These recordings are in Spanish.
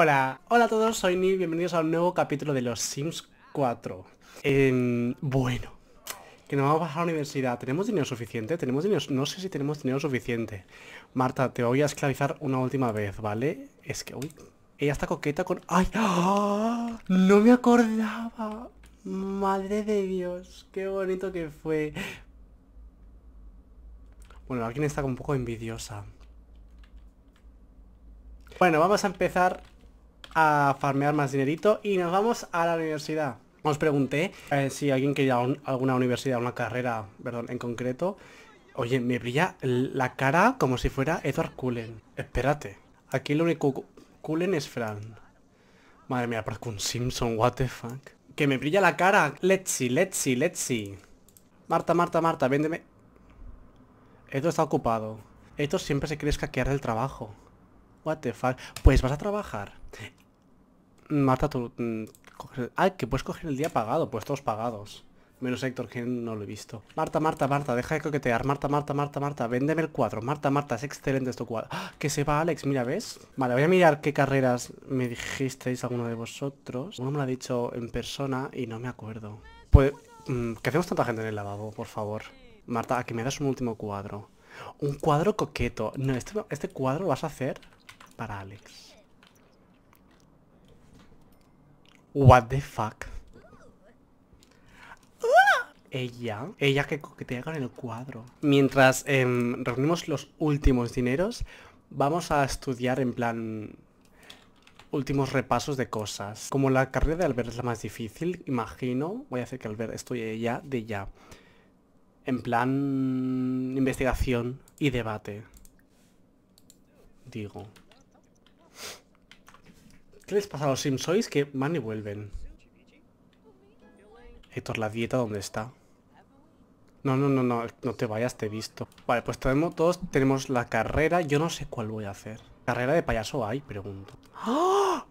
Hola, hola a todos, soy Nil, bienvenidos a un nuevo capítulo de los Sims 4 em, Bueno, que nos vamos a bajar a la universidad ¿Tenemos dinero suficiente? ¿Tenemos dinero? No sé si tenemos dinero suficiente Marta, te voy a esclavizar una última vez, ¿vale? Es que, uy, ella está coqueta con... ¡Ay! ¡ah! ¡No me acordaba! Madre de Dios, qué bonito que fue Bueno, alguien está un poco envidiosa bueno, vamos a empezar a farmear más dinerito y nos vamos a la universidad. Os pregunté eh, si alguien quería alguna universidad, una carrera, perdón, en concreto. Oye, me brilla la cara como si fuera Edward Cullen. Espérate. Aquí el único Cullen es Fran. Madre mía, parece un Simpson, what the fuck. Que me brilla la cara. Let's see, let's see, let's see. Marta, Marta, Marta, véndeme. Esto está ocupado. Esto siempre se quiere escaquear del trabajo. What the fuck. Pues vas a trabajar. Marta, tú... Ah, que puedes coger el día pagado. Pues todos pagados. Menos Héctor, que no lo he visto. Marta, Marta, Marta, deja de coquetear. Marta, Marta, Marta, Marta, véndeme el cuadro. Marta, Marta, es excelente esto cuadro. ¡Ah! Que se va Alex, mira, ¿ves? Vale, voy a mirar qué carreras me dijisteis alguno de vosotros. Uno me lo ha dicho en persona y no me acuerdo. Pues, que hacemos tanta gente en el lavabo, por favor. Marta, a que me das un último cuadro. Un cuadro coqueto. No, este, este cuadro lo vas a hacer para Alex. What the fuck. Ella, ella que coquetea en el cuadro. Mientras em, reunimos los últimos dineros, vamos a estudiar en plan últimos repasos de cosas. Como la carrera de Albert es la más difícil, imagino, voy a hacer que Albert estudie ya de ya. En plan investigación y debate. Digo. ¿Qué les pasa a los Sims que van y vuelven. Héctor, la dieta, ¿dónde está? No, no, no, no, no te vayas, te he visto. Vale, pues tenemos, todos tenemos la carrera. Yo no sé cuál voy a hacer. ¿Carrera de payaso hay? Pregunto. ¡Ah!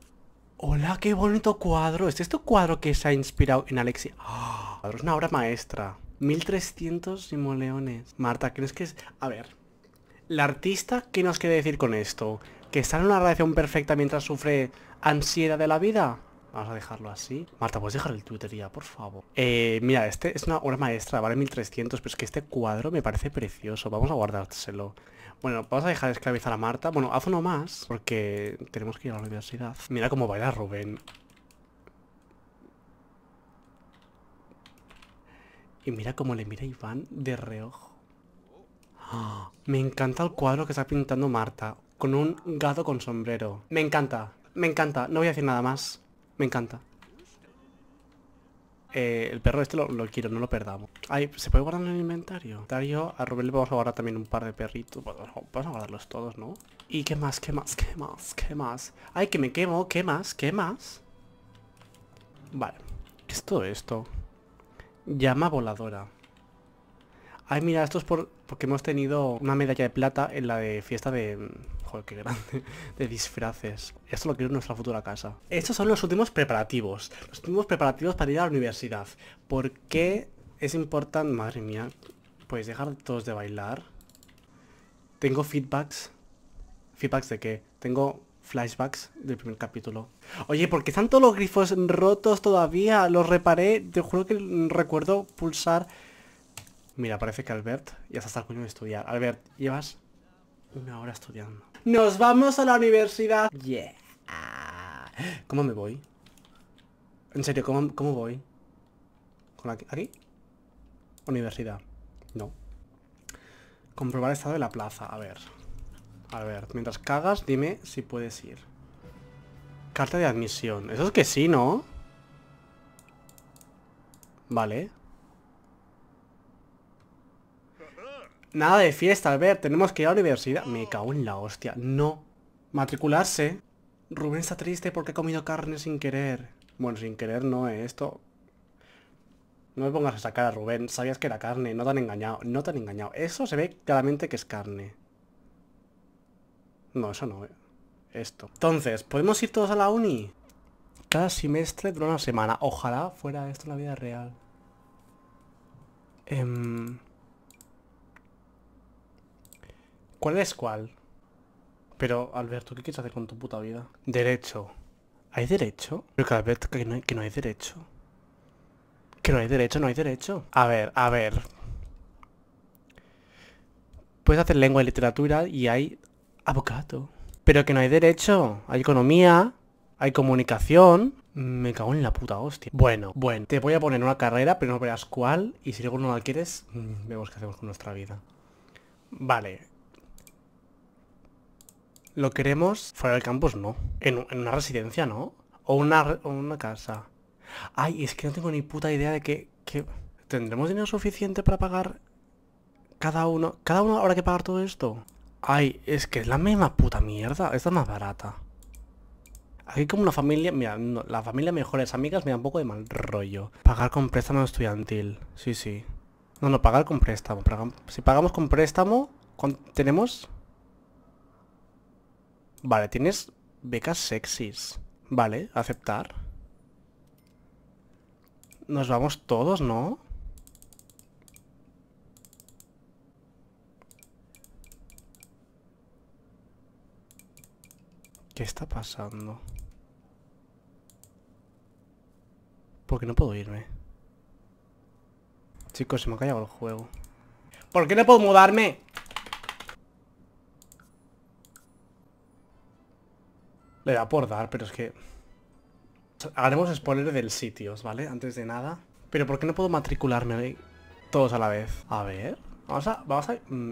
¡Hola, qué bonito cuadro! ¿Es este cuadro que se ha inspirado en Alexia? Ah. Es una obra maestra. 1300 simoleones. Marta, ¿crees que es...? A ver. La artista, ¿qué nos quiere decir con esto? ¿Que sale en una relación perfecta mientras sufre ansiedad de la vida? Vamos a dejarlo así. Marta, ¿puedes dejar el Twitter ya, por favor? Eh, mira, este es una obra maestra, vale 1300, pero es que este cuadro me parece precioso. Vamos a guardárselo. Bueno, vamos a dejar de esclavizar a Marta. Bueno, haz uno más, porque tenemos que ir a la universidad. Mira cómo baila Rubén. Y mira cómo le mira Iván de reojo. ¡Ah! me encanta el cuadro que está pintando Marta con un gato con sombrero. Me encanta, me encanta. No voy a decir nada más. Me encanta. Eh, el perro este lo, quiero, no lo perdamos. Ay, ¿se puede guardar en el inventario? Dario, a Rubén le vamos a guardar también un par de perritos. Vamos a guardarlos todos, ¿no? ¿Y qué más, qué más, qué más, qué más? Ay, que me quemo, ¿qué más, qué más? Vale. ¿Qué es todo esto? Llama voladora. Ay, mira, esto es por, porque hemos tenido una medalla de plata en la de fiesta de, Joder, qué grande. De disfraces. Esto lo quiero en nuestra futura casa. Estos son los últimos preparativos. Los últimos preparativos para ir a la universidad. ¿Por qué es importante... Madre mía. Pues dejar todos de bailar. Tengo feedbacks. ¿Feedbacks de qué? Tengo flashbacks del primer capítulo. Oye, ¿por qué están todos los grifos rotos todavía? Los reparé, te juro que recuerdo pulsar... Mira, parece que Albert ya está hasta el coño de estudiar. Albert, llevas una hora estudiando nos vamos a la universidad. Yeah. ¿Cómo me voy? En serio, ¿cómo, voy? ¿Con ¿Aquí? Universidad. No. Comprobar el estado de la plaza. A ver. A ver, mientras cagas, dime si puedes ir. Carta de admisión. Eso es que sí, ¿no? Vale. Nada de fiesta, Albert, tenemos que ir a la universidad. Me cago en la hostia, no. Matricularse. Rubén está triste porque ha comido carne sin querer. Bueno, sin querer no, eh, esto... No me pongas sacar a Rubén. Sabías que era carne, no te han engañado, no te han engañado. Eso se ve claramente que es carne. No, eso no, eh. Esto. Entonces, ¿podemos ir todos a la uni? Cada semestre dura una semana. Ojalá fuera esto en la vida real. Em. ¿Cuál es cuál? Pero, Alberto, ¿qué quieres hacer con tu puta vida? Derecho. ¿Hay derecho? Pero que Alberto, que no hay, que no hay derecho. Que no hay derecho, no hay derecho. A ver, a ver. Puedes hacer lengua y literatura y hay abogado. Pero que no hay derecho. Hay economía, hay comunicación. Me cago en la puta hostia. Bueno, bueno, te voy a poner una carrera, pero no verás cuál. Y si luego no la quieres, mm, vemos qué hacemos con nuestra vida. Vale, lo queremos fuera del campus, no. En, una residencia, ¿no? O una, una casa. Ay, es que no tengo ni puta idea de que, ¿Tendremos dinero suficiente para pagar cada uno? ¿Cada uno habrá que pagar todo esto? Ay, es que es la misma puta mierda. Esta es más barata. Aquí como una familia... Mira, la familia mejores amigas me da un poco de mal rollo. Pagar con préstamo estudiantil. Sí, sí. No, no, pagar con préstamo. si pagamos con préstamo, ¿tenemos Vale, tienes becas sexys. Vale, aceptar. Nos vamos todos, ¿no? ¿Qué está pasando? ¿Por qué no puedo irme? Chicos, se me ha callado el juego. ¿Por qué no puedo mudarme? Le da por dar, pero es que... Haremos spoiler del sitio, ¿vale? Antes de nada. Pero ¿por qué no puedo matricularme todos a la vez? A ver... Vamos a... Vamos a... Mm,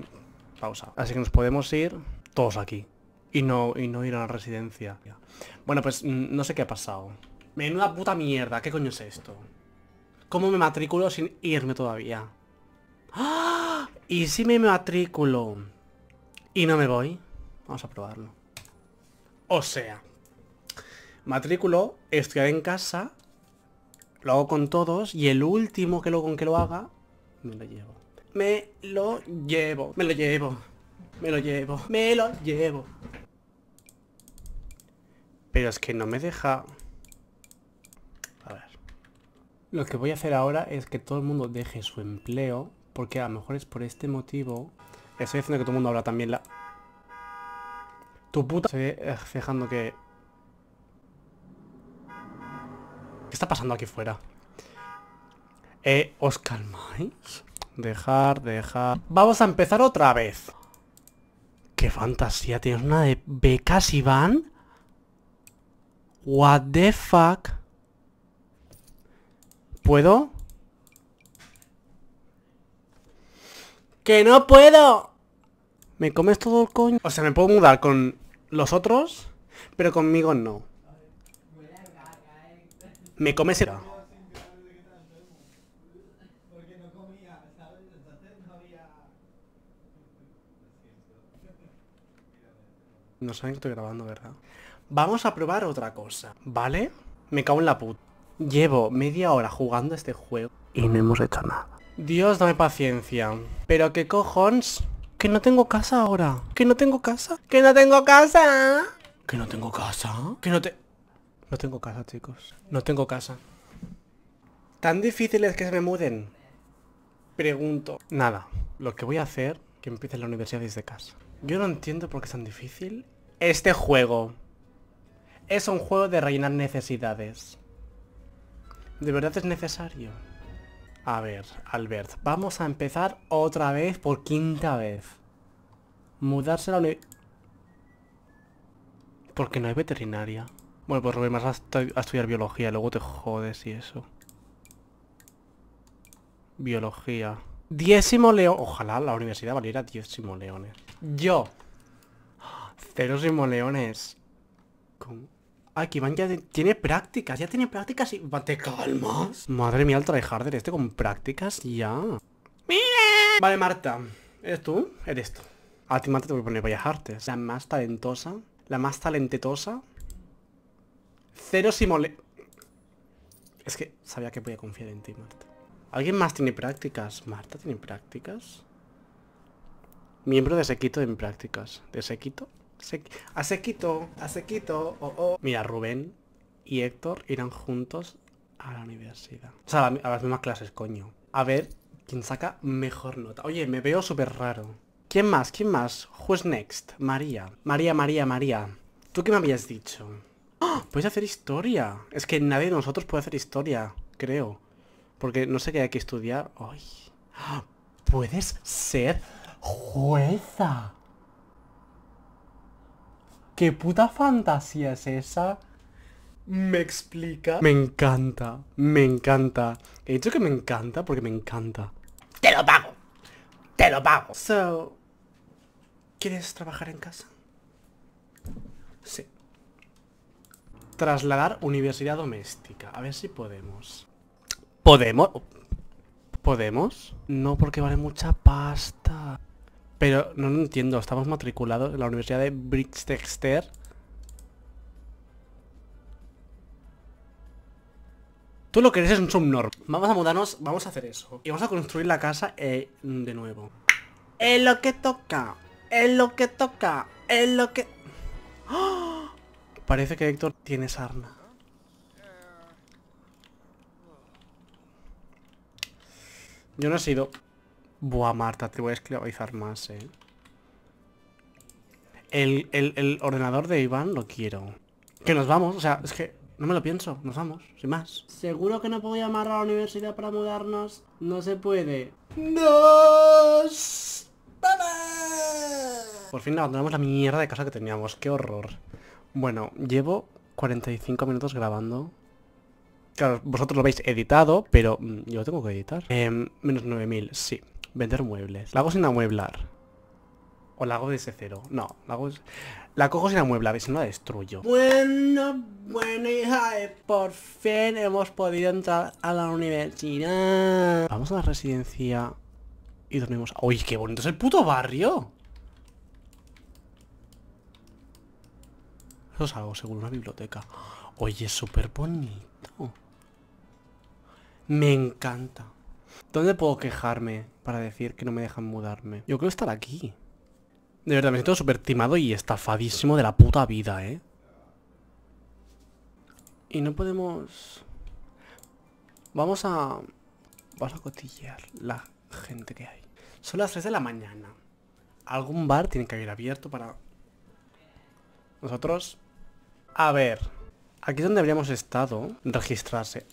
pausa. Así que nos podemos ir todos aquí. Y no, y no ir a la residencia. Bueno, pues mm, no sé qué ha pasado. Menuda puta mierda. ¿Qué coño es esto? ¿Cómo me matriculo sin irme todavía? ¡Ah! ¿Y si me matriculo? ¿Y no me voy? Vamos a probarlo. O sea, matrículo, estudiar en casa, lo hago con todos y el último que lo con que lo haga, me lo llevo. Me lo llevo, me lo llevo, me lo llevo, me lo llevo. Pero es que no me deja... A ver. Lo que voy a hacer ahora es que todo el mundo deje su empleo, porque a lo mejor es por este motivo... Estoy haciendo que todo el mundo habla también la... Tu puta... Se ve fijando eh, que... ¿Qué está pasando aquí fuera? Eh, ¿os calmáis? Dejar, dejar... Vamos a empezar otra vez. ¡Qué fantasía! ¿Tienes una de becas, Iván? What the fuck? ¿Puedo? ¡Que no puedo! Me comes todo el coño. O sea, me puedo mudar con los otros, pero conmigo no. Me come No saben que estoy grabando, ¿verdad? Vamos a probar otra cosa, ¿vale? Me cago en la puta. Llevo media hora jugando este juego y no hemos hecho nada. Dios, dame paciencia. Pero que cojones que no tengo casa ahora. Que no tengo casa. Que no tengo casa. Que no tengo casa. Que no te... No tengo casa, chicos. No tengo casa. ¿Tan difícil es que se me muden? Pregunto. Nada. Lo que voy a hacer, que empiece la universidad desde casa. Yo no entiendo por qué es tan difícil. Este juego. Es un juego de rellenar necesidades. ¿De verdad es necesario? A ver, Albert, vamos a empezar otra vez por quinta vez. Mudarse a la Porque no hay veterinaria. Bueno, pues más vas a estudiar biología, luego te jodes y eso. Biología. Diezimo león. Ojalá la universidad valiera diezimo leones. Yo. ¡ah! Cero simoleones. Aquí van ya tiene prácticas, ya tiene prácticas y... ¿Te calmas? Madre mía, el tryharder este con prácticas ya. Vale, Marta. ¿Eres tú? Eres tú. A ti, Marta, te voy a poner vaya Artes. La más talentosa. La más talentetosa. Cero simole... Es que sabía que podía confiar en ti, Marta. ¿Alguien más tiene prácticas? ¿Marta tiene prácticas? Miembro de Sequito en prácticas. ¿De Sequito? Asequito, Asequito, oh, Mira, Rubén y Héctor irán juntos a la universidad. O sea, a, las mismas clases, coño. A ver quién saca mejor nota. Oye, me veo súper raro. ¿Quién más? ¿Quién más? juez next? María. María, María, María. ¿Tú qué me habías dicho? ¡Ah! Puedes hacer historia. Es que nadie de nosotros puede hacer historia, creo. Porque no sé qué hay que estudiar. ¡Ay! ¡Ah! ¡Puedes ser jueza! ¿Qué puta fantasía es esa? ¿Me explica? Me encanta, me encanta. He dicho que me encanta porque me encanta. Te lo pago. Te lo pago. So, ¿quieres trabajar en casa? Sí. Trasladar universidad doméstica. A ver si podemos. ¿Podemos? ¿Podemos? No, porque vale mucha pasta. Pero no entiendo, estamos matriculados en la Universidad de Brixtexter. Tú lo que eres es un subnorm. Vamos a mudarnos, vamos a hacer eso. Y vamos a construir la casa eh, de nuevo. Es lo que toca, es lo que toca, es lo que... Parece que Héctor tiene sarna. Yo no he sido. Buah, Marta, te voy a esclavizar más, eh. El, el, ordenador de Iván lo quiero. Que nos vamos, o sea, es que no me lo pienso, nos vamos, sin más. ¿Seguro que no puedo llamar a la universidad para mudarnos? No se puede. ¡Nos! ¡Vamos! Por fin abandonamos la mierda de casa que teníamos, qué horror. Bueno, llevo 45 minutos grabando. Claro, vosotros lo habéis editado, pero mm, yo lo tengo que editar. Eh, menos 9000, sí. Vender muebles. La hago sin amueblar. O la hago desde cero. No, la hago... La cojo sin amueblar, a ver si no la destruyo. Bueno, bueno, hija, eh, por fin hemos podido entrar a la universidad. Vamos a la residencia y dormimos... ¡Uy, qué bonito es el puto barrio! Eso es algo, según una biblioteca. Oye, es súper bonito. Me encanta. ¿Dónde puedo quejarme para decir que no me dejan mudarme? Yo quiero estar aquí. De verdad, me siento súper timado y estafadísimo de la puta vida, ¿eh? Y no podemos... Vamos a... Vamos a cotillear la gente que hay. Son las 3 de la mañana. Algún bar tiene que haber abierto para... Nosotros... A ver... Aquí es donde habríamos estado. Registrarse.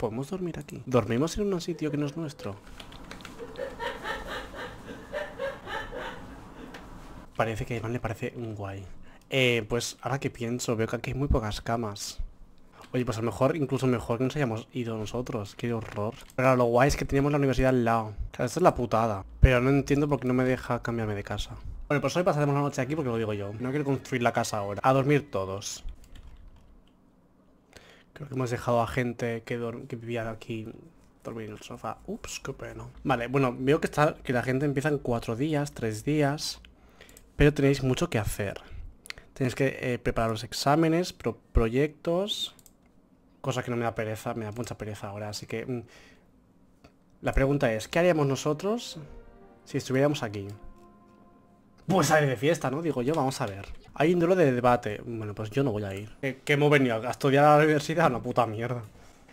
Podemos dormir aquí. Dormimos en un sitio que no es nuestro. Parece que a Iván le parece un guay. Eh, pues ahora que pienso, veo que aquí hay muy pocas camas. Oye, pues a lo mejor, incluso mejor que nos hayamos ido nosotros. Qué horror. Pero lo guay es que teníamos la universidad al lado. Claro, esto es la putada. Pero no entiendo por qué no me deja cambiarme de casa. Bueno, pues hoy pasaremos la noche aquí porque lo digo yo. No quiero construir la casa ahora. A dormir todos. Creo que hemos dejado a gente que, vivía aquí dormir en el sofá. Ups, qué pena. Vale, bueno, veo que, está, que la gente empieza en cuatro días, tres días, pero tenéis mucho que hacer. Tenéis que eh, preparar los exámenes, proyectos, cosa que no me da pereza, me da mucha pereza ahora, así que... Mm, la pregunta es, ¿qué haríamos nosotros si estuviéramos aquí? Pues salir de fiesta, ¿no? Digo yo, vamos a ver. Hay un duelo de debate. Bueno, pues yo no voy a ir. ¿Qué, hemos venido? ¿A estudiar a la universidad? Una puta mierda.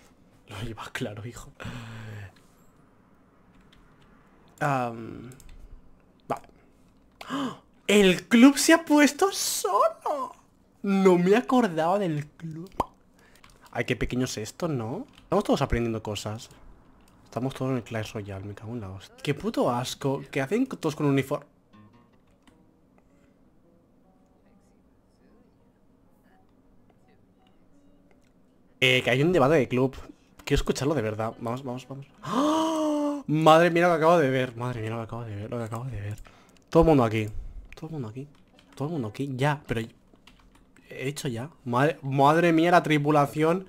Lo llevas claro, hijo. vale. ¡El club se ha puesto solo! No me acordaba del club. Ay, qué pequeños es esto, ¿no? Estamos todos aprendiendo cosas. Estamos todos en el Clash Royale, me cago en la hostia. Qué puto asco. ¿Qué hacen todos con un uniforme? Eh, que hay un debate de club. Quiero escucharlo de verdad. Vamos, vamos, vamos. ¡Ah! Madre mía lo que acabo de ver. Madre mía lo que acabo de ver, lo que acabo de ver. Todo el mundo aquí. Todo el mundo aquí. Todo el mundo aquí. Ya, pero... He hecho ya. Madre, mía la tripulación.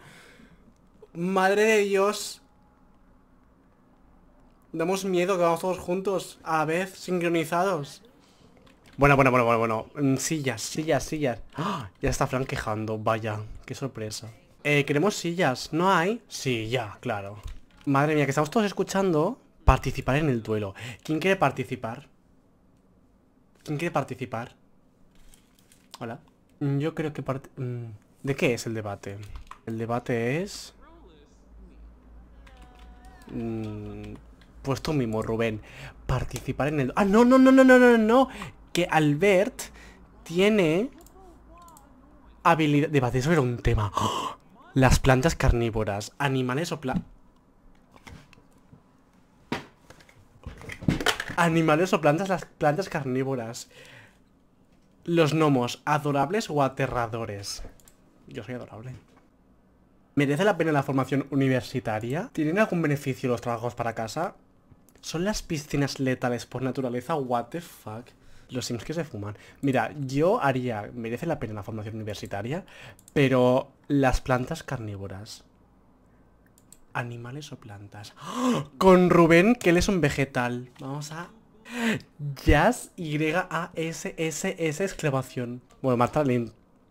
Madre de Dios. Damos miedo que vamos todos juntos, a vez, sincronizados. Bueno, bueno, bueno, bueno, bueno. Mm, sillas, sillas, sillas. ¡Ah! Ya está Frank Vaya, qué sorpresa. Eh, queremos sillas. ¿No hay? Sí, ya, claro. Madre mía, que estamos todos escuchando participar en el duelo. ¿Quién quiere participar? ¿Quién quiere participar? Hola. Mm, yo creo que... parte. Mm, ¿De qué es el debate? El debate es... Mm, pues tú mismo, Rubén. Participar en el... ¡Ah, no, no, no, no, no, no, no! Que Albert tiene... Habilidad... Debate, eso era un tema. ¡Oh! Las plantas carnívoras, animales o plantas... Animales o plantas, las plantas carnívoras. Los gnomos, adorables o aterradores. Yo soy adorable. ¿Merece la pena la formación universitaria? ¿Tienen algún beneficio los trabajos para casa? ¿Son las piscinas letales por naturaleza? What the fuck? Los sims que se fuman. Mira, yo haría, merece la pena la formación universitaria, pero las plantas carnívoras. Animales o plantas. ¡Ah! Con Rubén, que él es un vegetal. Vamos a... Jazz Y-A-S-S-S exclamación. Bueno, Marta le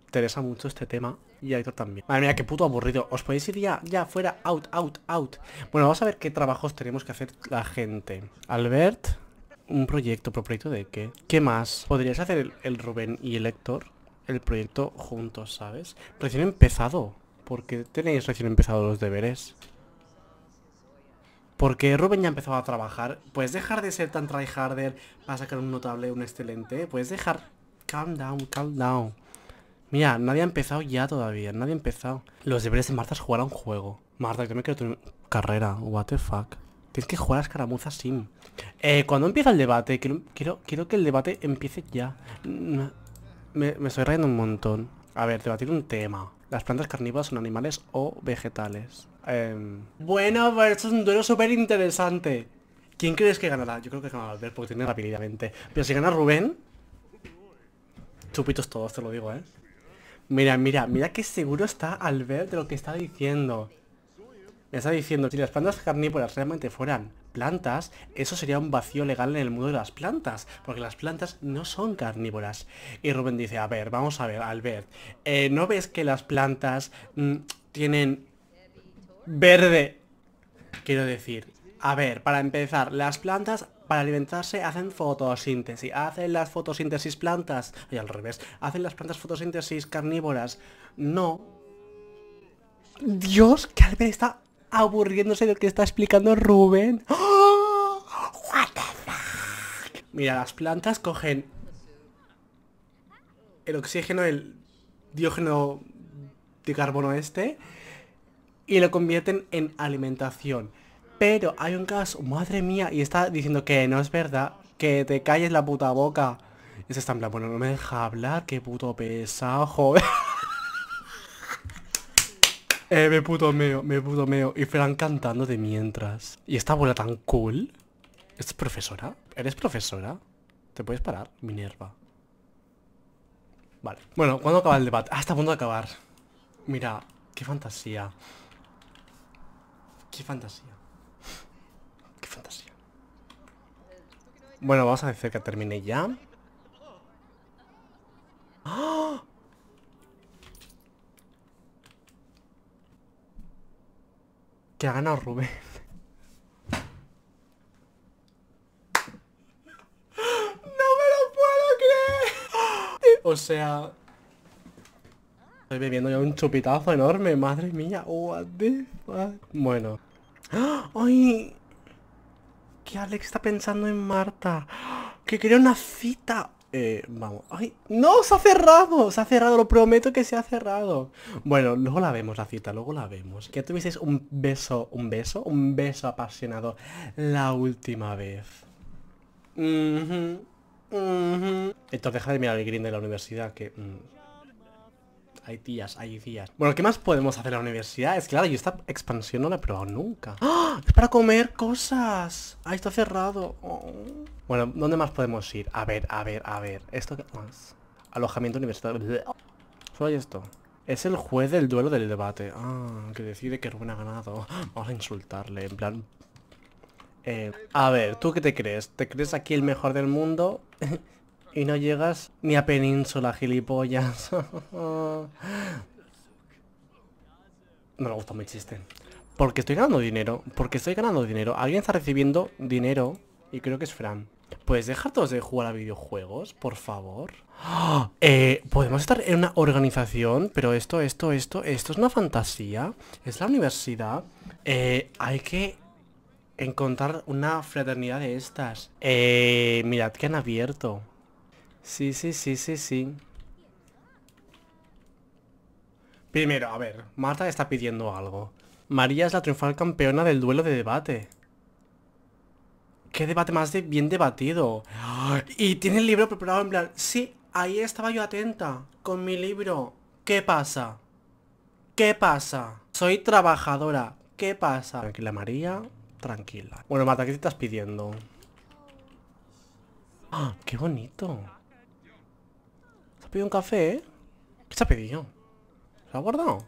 interesa mucho este tema. Y a Héctor también. Madre mía, qué puto aburrido. Os podéis ir ya, ya fuera, out, out, out. Bueno, vamos a ver qué trabajos tenemos que hacer la gente. Albert, un proyecto, proyecto de qué. ¿Qué más? Podrías hacer el, Rubén y el Héctor el proyecto juntos, ¿sabes? Recién empezado. ¿Por qué tenéis recién empezado los deberes? Porque Rubén ya empezó a trabajar. Puedes dejar de ser tan tryharder a sacar un notable, un excelente. Puedes dejar... Calm down, calm down. Mira, nadie ha empezado ya todavía. Nadie ha empezado. Los deberes de Marta es jugar a un juego. Marta, yo me quiero tu carrera. What the fuck. Tienes que jugar a caramuzas sim. Eh, cuando empieza el debate? Quiero, quiero, que el debate empiece ya. Mm, me, me estoy rayando un montón. A ver, debatir un tema. ¿Las plantas carnívoras son animales o vegetales? Em, bueno, pues esto es un duelo súper interesante. ¿Quién crees que ganará? Yo creo que ganará Albert porque tiene rápidamente. Pero si gana Rubén... Chupitos todos, te lo digo, ¿eh? Mira, mira, mira que seguro está Albert de lo que está diciendo. Me está diciendo, si las plantas carnívoras realmente fueran plantas, eso sería un vacío legal en el mundo de las plantas, porque las plantas no son carnívoras. Y Rubén dice, a ver, vamos a ver, Albert, eh, ¿no ves que las plantas mm, tienen verde? Quiero decir, a ver, para empezar, las plantas para alimentarse hacen fotosíntesis. ¿Hacen las fotosíntesis plantas? Y al revés, ¿hacen las plantas fotosíntesis carnívoras? No. Dios, que Albert está aburriéndose de lo que está explicando Rubén. ¡Oh! Mira, las plantas cogen el oxígeno, el diógeno de carbono este, y lo convierten en alimentación. Pero hay un caso, madre mía, y está diciendo que no es verdad, que te calles la puta boca. Y se está en plan, bueno, no me deja hablar, qué puto pesado, eh, me puto meo, me puto meo. Y Fran cantando de mientras. ¿Y esta abuela tan cool? ¿Es profesora? ¿Eres profesora? ¿Te puedes parar? Minerva. Vale. Bueno, ¿cuándo acaba el debate? Ah, está a punto de acabar. Mira, qué fantasía. Qué fantasía. Qué fantasía. Bueno, vamos a decir que termine ya. ¡Ah! Que ha ganado Rubén. O sea... Estoy bebiendo ya un chupitazo enorme, madre mía. What the fuck? Bueno. ¡Ay! ¿Qué Alex está pensando en Marta. Que quería una cita. Eh, vamos. ¡Ay! ¡No! ¡Se ha cerrado! ¡Se ha cerrado! Lo prometo que se ha cerrado. Bueno, luego la vemos la cita, luego la vemos. Que tuvieseis un beso, un beso, un beso apasionado la última vez. Mm deja de mirar el green de la universidad que... Mm, hay días, hay días. Bueno, ¿qué más podemos hacer en la universidad? Es claro, yo esta expansión no la he probado nunca. ¡Ah! ¡Es para comer cosas! ¡Ah, está cerrado! Oh. Bueno, ¿dónde más podemos ir? A ver, a ver, a ver. ¿Esto qué más? Alojamiento universitario. Solo hay esto. Es el juez del duelo del debate. Ah, que decide que Rubén ha ganado. Vamos a insultarle, en plan... Eh, a ver, ¿tú qué te crees? ¿Te crees aquí el mejor del mundo? y no llegas ni a península, gilipollas. no me gusta mi chiste. Porque estoy ganando dinero. Porque estoy ganando dinero. Alguien está recibiendo dinero. Y creo que es Fran. ¿Puedes dejar todos de jugar a videojuegos, por favor? Eh, podemos estar en una organización, pero esto, esto, esto, esto es una fantasía. Es la universidad. Eh, hay que encontrar una fraternidad de estas. Eh, mirad que han abierto. Sí, sí, sí, sí, sí. Primero, a ver, Marta está pidiendo algo. María es la triunfal campeona del duelo de debate. ¿Qué debate más bien debatido? Y tiene el libro preparado en plan... Sí, ahí estaba yo atenta, con mi libro. ¿Qué pasa? ¿Qué pasa? Soy trabajadora. ¿Qué pasa? Tranquila, María. Tranquila. Bueno, Marta, ¿qué te estás pidiendo? ¡Ah, qué bonito! un café, ¿eh? ¿Qué se ha pedido? ha guardado?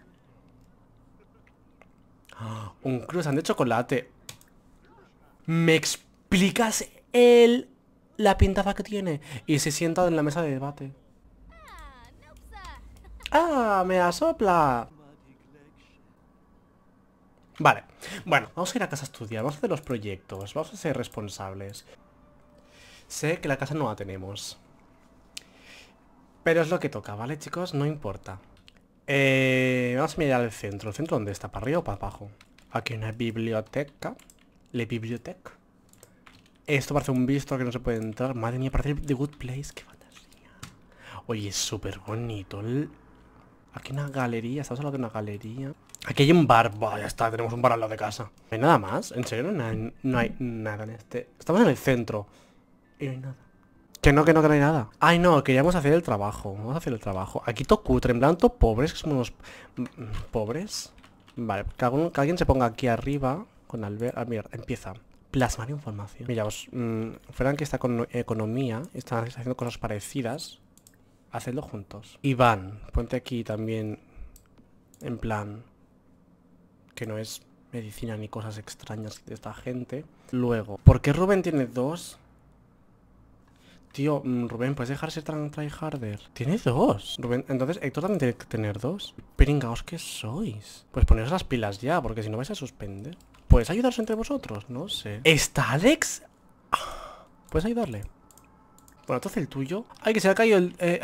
Un croissant de chocolate. ¿Me explicas el... la pintada que tiene? Y se sienta en la mesa de debate. ¡Ah! ¡Me asopla! Vale. Bueno, vamos a ir a casa a estudiar. Vamos a hacer los proyectos. Vamos a ser responsables. Sé que la casa no la tenemos. Pero es lo que toca, ¿vale, chicos? No importa. Eh, vamos a mirar el centro. ¿El centro dónde está? ¿Para arriba o para abajo? Aquí hay una biblioteca. La biblioteca. Esto parece un visto que no se puede entrar. Madre mía, parece The Good Place. Qué fantasía. Oye, es súper bonito. Aquí hay una galería. Estamos hablando de una galería. Aquí hay un bar. ya está. Tenemos un bar al lado de casa. ¿No hay nada más? ¿En serio? No hay, no hay nada en este... Estamos en el centro. Y no hay nada. Que no, que no, que nada. Ay, no, queríamos hacer el trabajo. Vamos a hacer el trabajo. Aquí todo cutre, en blanco, pobres, que somos unos... Mm, ¿Pobres? Vale, que, alguien se ponga aquí arriba con Albert... Ah, mira, empieza. Plasmar información. Miraos, mmm, fueran que está con, economía están haciendo cosas parecidas. Hacedlo juntos. Iván, ponte aquí también en plan... Que no es medicina ni cosas extrañas de esta gente. Luego, ¿por qué Rubén tiene dos? Tío, mm, Rubén, ¿puedes dejar ser tan tryharder? Tiene dos. Rubén, entonces Héctor también tiene que tener dos. Peringaos que sois. Pues poneros las pilas ya, porque si no vais a suspender. ¿Puedes ayudarse entre vosotros? No sé. ¿Está Alex? ¿Puedes ayudarle? Bueno, entonces el tuyo. Ay, que se ha caído el... Eh,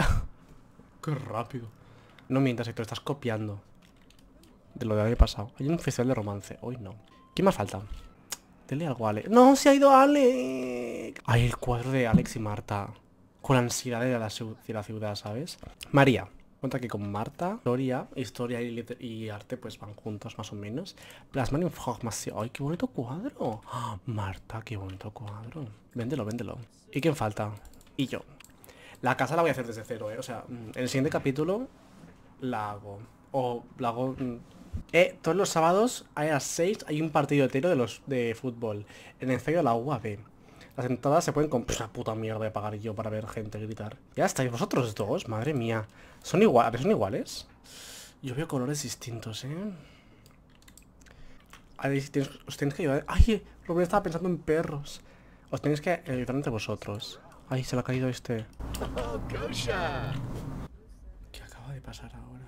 Qué rápido. No mientas, Héctor, estás copiando. De lo de año pasado. Hay un festival de romance. Hoy no. ¿Qué más falta? Dele algo a Ale. ¡No, se ha ido Ale! Ay, el cuadro de Alex y Marta. Con la ansiedad de la, de la ciudad, ¿sabes? María. Cuenta que con Marta, historia, historia y, arte pues van juntos más o menos. Plasman información. ¡Ay, qué bonito cuadro! Marta, qué bonito cuadro. Véndelo, véndelo. ¿Y quién falta? Y yo. La casa la voy a hacer desde cero, ¿eh? O sea, en mm, el siguiente capítulo la hago. O la hago mm, eh, todos los sábados a las 6 hay un partido entero de los de fútbol en el estadio de la UAB. Las entradas se pueden comprar. Esa puta mierda de pagar yo para ver gente gritar. Ya estáis vosotros dos, madre mía. ¿Son, iguales ¿Son iguales? Yo veo colores distintos, ¿eh? ver tienes, os tenéis que ayudar. ¡Ay! que estaba pensando en perros. Os tenéis que ayudar entre vosotros. ¡Ay! Se le ha caído este. Oh, ¿Qué acaba de pasar ahora?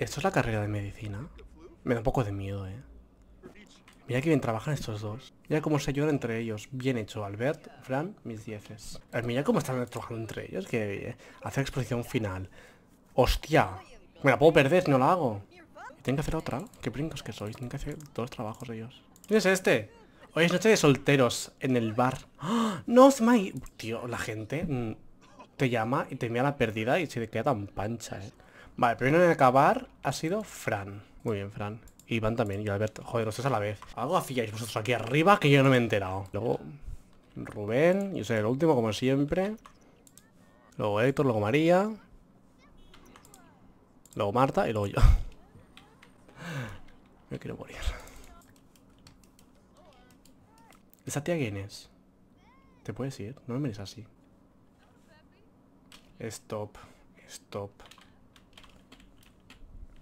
¿Esto es la carrera de medicina? Me da un poco de miedo, ¿eh? Mira que bien trabajan estos dos. Mira cómo se ayudan entre ellos. Bien hecho, Albert, Fran, mis dieces. Mira cómo están trabajando entre ellos. Que eh, hacer exposición final. ¡Hostia! Me la puedo perder no la hago. tengo que hacer otra. Qué brincos que sois. tengo que hacer dos trabajos de ellos. ¿Quién es este? Hoy es noche de solteros en el bar. ¡Ah! ¡No, my... Tío, la gente mm, te llama y te mira la perdida y se te queda tan pancha, eh. Vale, primero en acabar ha sido Fran. Muy bien, Fran. Iván también, y Alberto. Joder, los tres a la vez. Algo hacíais vosotros aquí arriba que yo no me he enterado. Luego Rubén, yo soy el último como siempre. Luego Héctor, luego María. Luego Marta y luego yo. Me quiero morir. ¿Esa tía quién es? ¿Te puedes ir? No me mires así. Stop. Stop.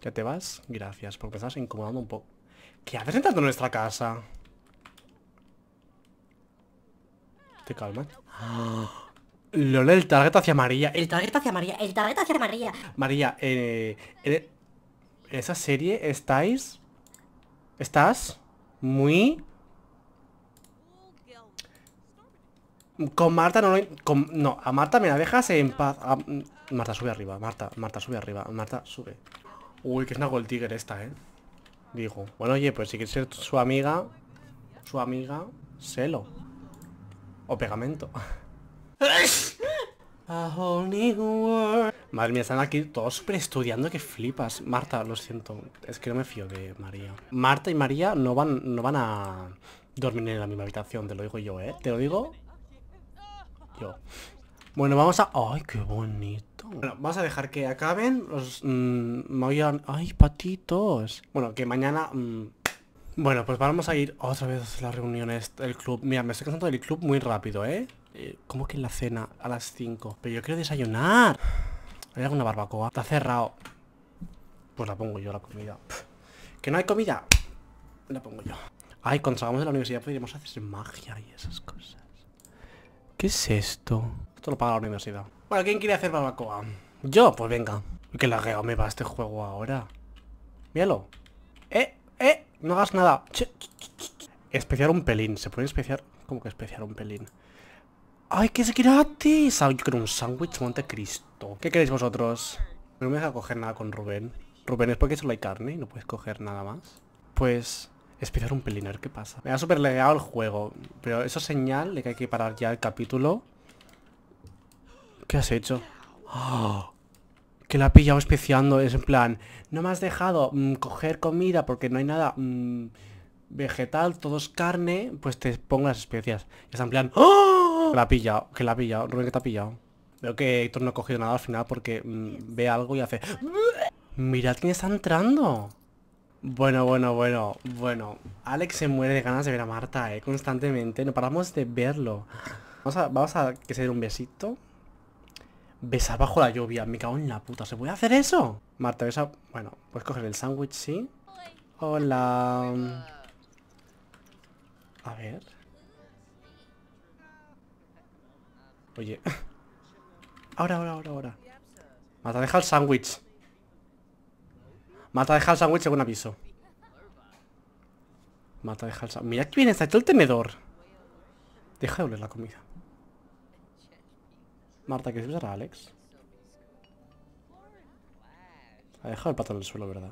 ¿Ya te vas? Gracias, porque me incomodando un poco. ¿Qué haces entrando en nuestra casa? Te calma. Lo ¡Ah! Lola, el target hacia María. El target hacia María. El target hacia María. María, eh, en eh, esa serie estáis... Estás muy... Con Marta no... lo, no, a Marta me la dejas en paz. Ah, Marta, sube arriba. Marta, Marta, sube arriba. Marta, sube. Uy, que es una Gold Tiger esta, ¿eh? Digo Bueno, oye, pues si quieres ser su amiga... Su amiga... Celo. O pegamento. Madre mía, están aquí todos super estudiando que flipas. Marta, lo siento. Es que no me fío de María. Marta y María no van, no van a dormir en la misma habitación, te lo digo yo, ¿eh? Te lo digo yo. Bueno, vamos a... ¡Ay, qué bonito! Bueno, vamos a dejar que acaben los... Mmm, ¡Ay, patitos! Bueno, que mañana... Mm, bueno, pues vamos a ir otra vez a las reuniones del club. Mira, me estoy cansando del club muy rápido, ¿eh? eh ¿Cómo que en la cena? A las 5. Pero yo quiero desayunar. ¿Hay alguna barbacoa? Está cerrado. Pues la pongo yo, la comida. ¿Que no hay comida? La pongo yo. Ay, cuando salgamos de la universidad podríamos hacer magia y esas cosas. ¿Qué es esto? Esto lo paga la universidad. Bueno, ¿quién quiere hacer barbacoa? Yo, pues venga. Que lagueo me va este juego ahora. Míralo. Eh, eh, no hagas nada. especiar un pelín. Se puede especiar... ¿Cómo que especiar un pelín? ¡Ay, que es gratis! ti ah, yo quiero un sándwich Montecristo. ¿Qué queréis vosotros? No me deja coger nada con Rubén. Rubén, es porque solo hay carne y no puedes coger nada más. Pues... Especiar un pelín, a ver qué pasa. Me ha super legado el juego, pero eso señal de que hay que parar ya el capítulo ¿Qué has hecho? ¡Oh! que la ha pillado especiando. Es en plan, no me has dejado mm, coger comida porque no hay nada mm, vegetal, todo es carne. Pues te pongas especias. Es está en plan, la ha pillado, que la ha pillado. Rubén, que te ha pillado. Veo que Héctor no ha cogido nada al final porque mm, ve algo y hace... Mirad quién está entrando. Bueno, bueno, bueno, bueno. Alex se muere de ganas de ver a Marta, eh, constantemente. No paramos de verlo. Vamos a, vamos a que se dé un besito. Besar bajo la lluvia. Me cago en la puta. ¿Se puede hacer eso? Marta, besa... Bueno, puedes coger el sándwich, sí. Hola. A ver. Oye. Ahora, ahora, ahora, ahora. Mata, deja el sándwich. Mata, deja el sándwich según aviso. Mata, deja el sándwich. Mira que viene, está hecho el temedor? Deja de oler la comida. Marta, ¿quieres besar a Alex? Ha dejado el pato en el suelo, ¿verdad?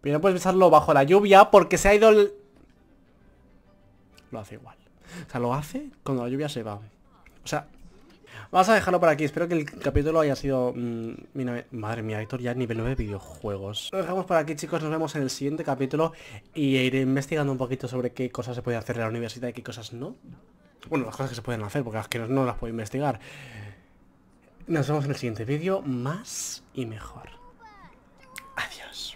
Pero no puedes besarlo bajo la lluvia porque se ha ido el... Lo hace igual. O sea, lo hace cuando la lluvia se va. O sea, Vamos a dejarlo por aquí, espero que el capítulo haya sido... Mm, madre mía, Héctor, ya nivel 9 videojuegos. Lo dejamos por aquí, chicos, nos vemos en el siguiente capítulo y iré investigando un poquito sobre qué cosas se puede hacer en la universidad y qué cosas no bueno, las cosas que se pueden hacer, porque las que no las puedo investigar. Nos vemos en el siguiente vídeo, más y mejor. Adiós.